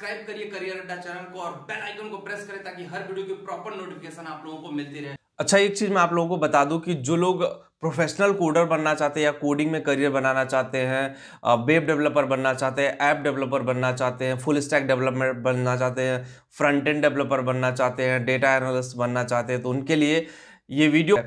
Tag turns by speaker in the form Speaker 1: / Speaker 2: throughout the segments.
Speaker 1: subscribe करिए career अड्डा channel को और बेल आइकन को प्रेस करें ताकि हर वीडियो की प्रॉपर नोटिफिकेशन आप लोगों को मिलती रहे अच्छा एक चीज़ मैं आप लोगों को बता दूं कि जो लोग प्रोफेशनल कोडर बनना चाहते हैं या कोडिंग में करियर बनाना चाहते हैं वेब डेवलपर बनना चाहते हैं ऐप डेवलपर बनना चाहते हैं फुल स्टैक डेवलपमेंट बनना चाहते हैं फ्रंट एंड डेवलपर बनना चाहते हैं डेटा एनालिस्ट बनना चाहते हैं तो उनके लिए ये वीडियो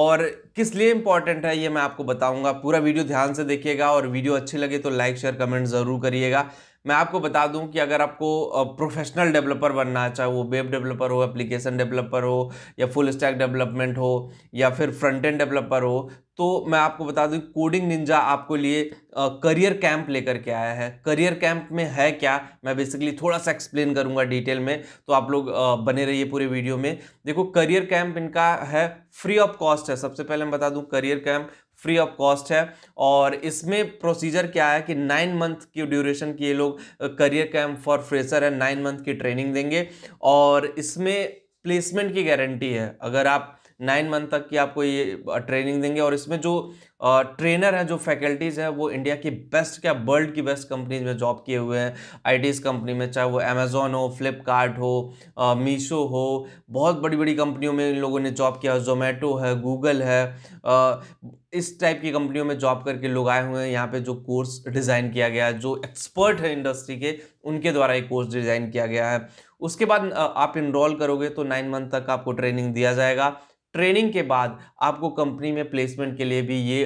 Speaker 1: और किस लिए इंपॉर्टेंट है ये मैं आपको बताऊंगा पूरा वीडियो ध्यान से देखिएगा और वीडियो अच्छी लगे तो लाइक शेयर कमेंट ज़रूर करिएगा मैं आपको बता दूं कि अगर आपको प्रोफेशनल डेवलपर बनना है चाहे वो वेब डेवलपर हो एप्लीकेशन डेवलपर हो या फुल स्टैक डेवलपमेंट हो या फिर फ्रंट एंड डेवलपर हो तो मैं आपको बता दूं कोडिंग निंजा आपको लिए करियर कैंप लेकर के आया है करियर कैंप में है क्या मैं बेसिकली थोड़ा सा एक्सप्लेन करूंगा डिटेल में तो आप लोग आ, बने रहिए पूरे वीडियो में देखो करियर कैंप इनका है फ्री ऑफ कॉस्ट है सबसे पहले मैं बता दूं career camp free of cost है और इसमें प्रोसीजर क्या है कि नाइन मंथ की ड्यूरेशन की ये लोग करियर कैंप फॉर फ्रेशर है नाइन मंथ की ट्रेनिंग देंगे और इसमें प्लेसमेंट की गारंटी है अगर आप नाइन मंथ तक की आपको ये ट्रेनिंग देंगे और इसमें जो ट्रेनर हैं जो फैकल्टीज़ हैं वो इंडिया की बेस्ट क्या वर्ल्ड की बेस्ट कंपनीज में जॉब किए हुए हैं आई कंपनी में चाहे वो अमेज़ोन हो फ्लिपकार्ट हो मीशो हो बहुत बड़ी बड़ी कंपनियों में इन लोगों ने जॉब किया जोमेटो है गूगल है इस टाइप की कंपनियों में जॉब करके लोग आए हुए हैं यहाँ पे जो कोर्स डिज़ाइन किया गया है जो एक्सपर्ट है इंडस्ट्री के उनके द्वारा ये कोर्स डिज़ाइन किया गया है उसके बाद आप इनरोल करोगे तो नाइन मंथ तक आपको ट्रेनिंग दिया जाएगा ट्रेनिंग के बाद आपको कंपनी में प्लेसमेंट के लिए भी ये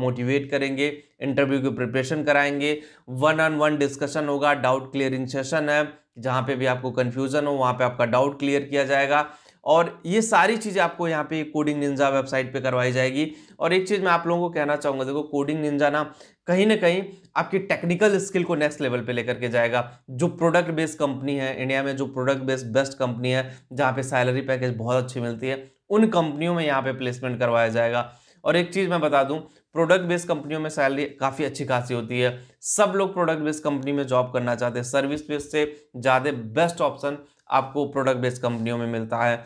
Speaker 1: मोटिवेट करेंगे इंटरव्यू की प्रिपरेशन कराएंगे वन ऑन वन डिस्कशन होगा डाउट क्लियरिंग सेशन है जहाँ पे भी आपको कन्फ्यूज़न हो वहाँ पे आपका डाउट क्लियर किया जाएगा और ये सारी चीज़ें आपको यहाँ पे कोडिंग निंजा वेबसाइट पे करवाई जाएगी और एक चीज़ मैं आप लोगों को कहना चाहूँगा देखो कोडिंग निंजा ना कहीं ना कहीं आपकी टेक्निकल स्किल को नेक्स्ट लेवल पे लेकर के जाएगा जो प्रोडक्ट बेस्ड कंपनी है इंडिया में जो प्रोडक्ट बेस्ड बेस्ट कंपनी है जहाँ पर सैलरी पैकेज बहुत अच्छी मिलती है उन कंपनियों में यहाँ पर प्लेसमेंट करवाया जाएगा और एक चीज़ मैं बता दूँ प्रोडक्ट बेस्ड कंपनियों में सैलरी काफ़ी अच्छी खासी होती है सब लोग प्रोडक्ट बेस्ड कंपनी में जॉब करना चाहते हैं सर्विस बेस्ड से ज़्यादा बेस्ट ऑप्शन आपको प्रोडक्ट बेस्ड कंपनियों में मिलता है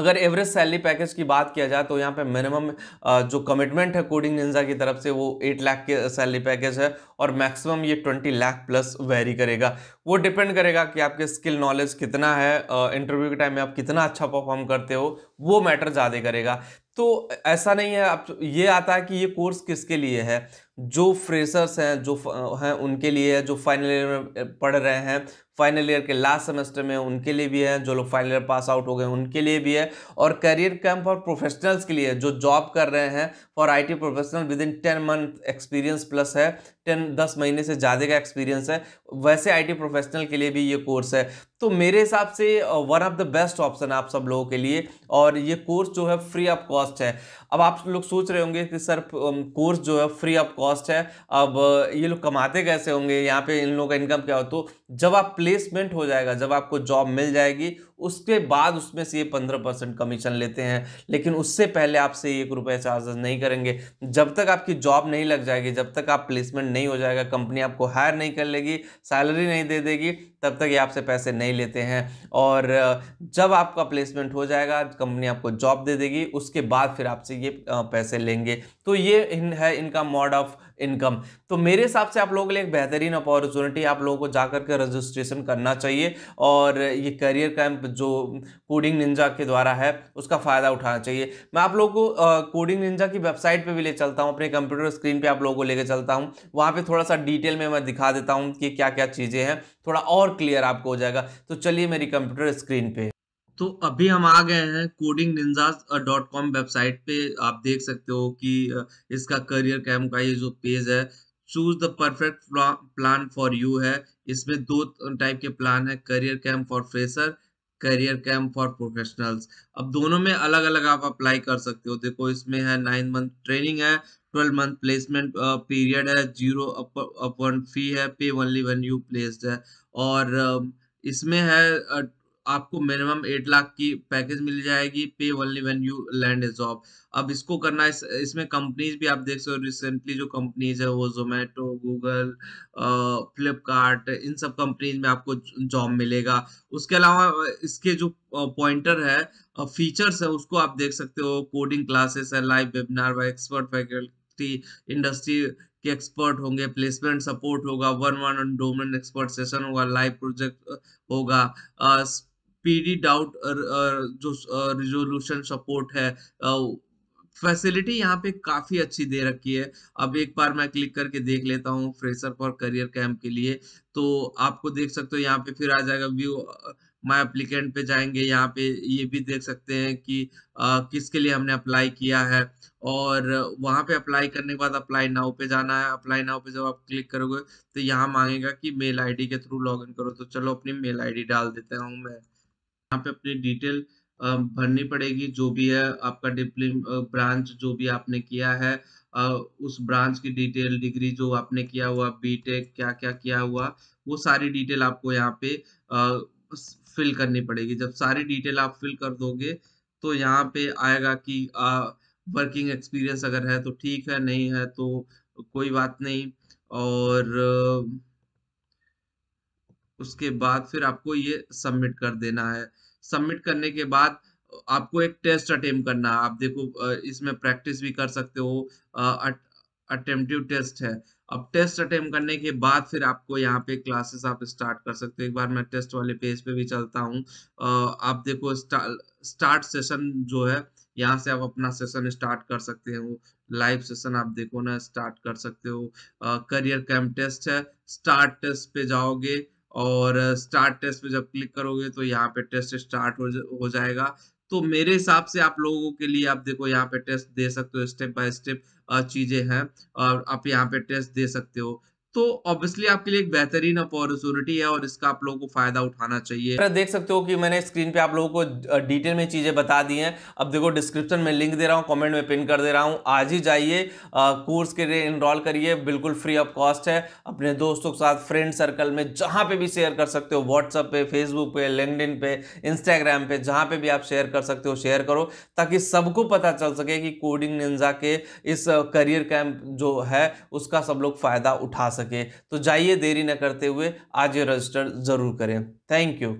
Speaker 1: अगर एवरेज सैलरी पैकेज की बात किया जाए तो यहाँ पे मिनिमम जो कमिटमेंट है कोडिंग निंजा की तरफ से वो एट लाख के सैलरी पैकेज है और मैक्सिमम ये ट्वेंटी लाख प्लस वेरी करेगा वो डिपेंड करेगा कि आपके स्किल नॉलेज कितना है इंटरव्यू के टाइम में आप कितना अच्छा परफॉर्म करते हो वो मैटर ज़्यादा करेगा तो ऐसा नहीं है आप ये आता है कि ये कोर्स किसके लिए है जो फ्रेशर्स हैं जो हैं उनके लिए है जो फाइनल ईयर में पढ़ रहे हैं फाइनल ईयर के लास्ट सेमेस्टर में उनके लिए भी है जो लोग फाइनल ईयर पास आउट हो गए उनके लिए भी है और करियर कैंप फॉर प्रोफेशनल्स के लिए जो जॉब कर रहे हैं for IT professional within ten month experience plus है टेन दस महीने से ज़्यादा का एक्सपीरियंस है वैसे आई प्रोफेशनल के लिए भी ये कोर्स है तो मेरे हिसाब से one of the best option है आप सब लोगों के लिए और ये कोर्स जो है फ्री ऑफ कॉस्ट है अब आप लोग सोच रहे होंगे कि सर कोर्स जो है फ्री ऑफ कॉस्ट है अब ये लोग कमाते कैसे होंगे यहाँ पे इन लोगों का इनकम क्या हो तो जब आप प्लेसमेंट हो जाएगा जब आपको जॉब मिल जाएगी उसके बाद उसमें से ये पंद्रह परसेंट कमीशन लेते हैं लेकिन उससे पहले आपसे एक रुपये चार्जेस नहीं करेंगे जब तक आपकी जॉब नहीं लग जाएगी जब तक आप प्लेसमेंट नहीं हो जाएगा कंपनी आपको हायर नहीं कर लेगी सैलरी नहीं दे देगी तब तक ये आपसे पैसे नहीं लेते हैं और जब आपका प्लेसमेंट हो जाएगा कंपनी आपको जॉब दे देगी उसके बाद फिर आपसे ये पैसे लेंगे तो ये है इनका मॉड ऑफ इनकम तो मेरे हिसाब से आप लोगों के लिए एक बेहतरीन अपॉर्चुनिटी आप लोगों को जाकर के रजिस्ट्रेशन करना चाहिए और ये करियर कैंप जो कोडिंग निंजा के द्वारा है उसका फ़ायदा उठाना चाहिए मैं आप लोगों को कोडिंग निंजा की वेबसाइट पर भी ले चलता हूँ अपने कंप्यूटर स्क्रीन पर आप लोगों को लेकर चलता हूँ वहाँ पर थोड़ा सा डिटेल में मैं दिखा देता हूँ कि क्या क्या चीज़ें हैं थोड़ा और क्लियर आपको हो जाएगा तो चलिए मेरी कंप्यूटर स्क्रीन पर तो अभी हम आ गए हैं कोडिंग डॉट कॉम वेबसाइट पे आप देख सकते हो कि इसका करियर कैम का ये जो पेज है choose the perfect plan for you है इसमें दो टाइप के प्लान है career camp for fresher career camp for professionals अब दोनों में अलग अलग आप अप्लाई कर सकते हो देखो इसमें है नाइन मंथ ट्रेनिंग है ट्वेल्व मंथ प्लेसमेंट पीरियड है जीरो अपन फी है pay only one you placed है और इसमें है आपको मिनिमम एट लाख की पैकेज मिल जाएगी pay only when you land a job अब इसको करना इस, इसमें कंपनीज भी आप देख सकते हो रिसेंटली जो कंपनीज है वो जोमेटो गूगल फ्लिपकार्ट इन सब कंपनीज में आपको जॉब मिलेगा उसके अलावा इसके जो पॉइंटर है फीचर्स है उसको आप देख सकते हो कोडिंग क्लासेस है लाइव वेबिनार व एक्सपर्ट फैकल्टी इंडस्ट्री के एक्सपर्ट होंगे प्लेसमेंट सपोर्ट होगा one one domain expert session होगा लाइव प्रोजेक्ट होगा पीडी डाउट जो रिजोल्यूशन सपोर्ट है फैसिलिटी यहाँ पे काफी अच्छी दे रखी है अब एक बार मैं क्लिक करके देख लेता हूँ फ्रेशर फॉर करियर कैंप के लिए तो आपको देख सकते हो यहाँ पे फिर आ जाएगा व्यू माय अप्लीकेंट पे जाएंगे यहाँ पे ये भी देख सकते हैं कि आ, किसके लिए हमने अप्लाई किया है और वहाँ पे अप्लाई करने के बाद अप्लाई नाउ पे जाना है अप्लाई नाउ पे जब आप क्लिक करोगे तो यहाँ मांगेगा कि मेल आईडी के थ्रू लॉग करो तो चलो अपनी मेल आईडी डाल देता हूँ मैं यहाँ पे अपनी डिटेल भरनी पड़ेगी जो भी है आपका डिप्लोम ब्रांच जो भी आपने किया है उस ब्रांच की डिटेल डिग्री जो आपने किया हुआ बीटेक क्या क्या किया हुआ वो सारी डिटेल आपको यहाँ पे फिल करनी पड़ेगी जब सारी डिटेल आप फिल कर दोगे तो यहाँ पे आएगा कि वर्किंग एक्सपीरियंस अगर है तो ठीक है नहीं है तो कोई बात नहीं और उसके बाद फिर आपको ये सबमिट कर देना है सबमिट करने के बाद आपको एक टेस्ट अटेम्प करना है आप देखो इसमें प्रैक्टिस भी कर सकते हो अटेम्प्टिव टेस्ट है अब टेस्ट अटेम करने के बाद फिर आपको यहाँ पे क्लासेस आप स्टार्ट कर सकते हो एक बार मैं टेस्ट वाले पेज पे भी चलता हूँ आप देखो स्टा, स्टार्ट सेशन जो है यहाँ से आप अपना सेशन स्टार्ट कर सकते हो लाइव सेशन आप देखो ना स्टार्ट कर सकते हो करियर कैंप टेस्ट है स्टार्ट टेस्ट पे जाओगे और स्टार्ट टेस्ट पे जब क्लिक करोगे तो यहाँ पे टेस्ट स्टार्ट हो, जाएगा तो मेरे हिसाब से आप लोगों के लिए आप देखो यहाँ पे टेस्ट दे सकते हो स्टेप बाय स्टेप चीजें हैं और आप यहाँ पे टेस्ट दे सकते हो तो ऑब्वियसली आपके लिए एक बेहतरीन अपॉर्चुनिटी है और इसका आप लोगों को फायदा उठाना चाहिए देख सकते हो कि मैंने स्क्रीन पे आप लोगों को डिटेल में चीजें बता दी हैं अब देखो डिस्क्रिप्शन में लिंक दे रहा हूँ कमेंट में पिन कर दे रहा हूँ आज ही जाइए कोर्स के लिए इनरोल करिए बिल्कुल फ्री ऑफ कॉस्ट है अपने दोस्तों के साथ फ्रेंड सर्कल में जहाँ पे भी शेयर कर सकते हो व्हाट्सअप पे फेसबुक पे लिंकड पे इंस्टाग्राम पे जहाँ पे भी आप शेयर कर सकते हो शेयर करो ताकि सबको पता चल सके कि कोडिंग निंजा के इस करियर कैंप जो है उसका सब लोग फायदा उठा सकें सके तो जाइए देरी न करते हुए आज ये रजिस्टर ज़रूर करें थैंक यू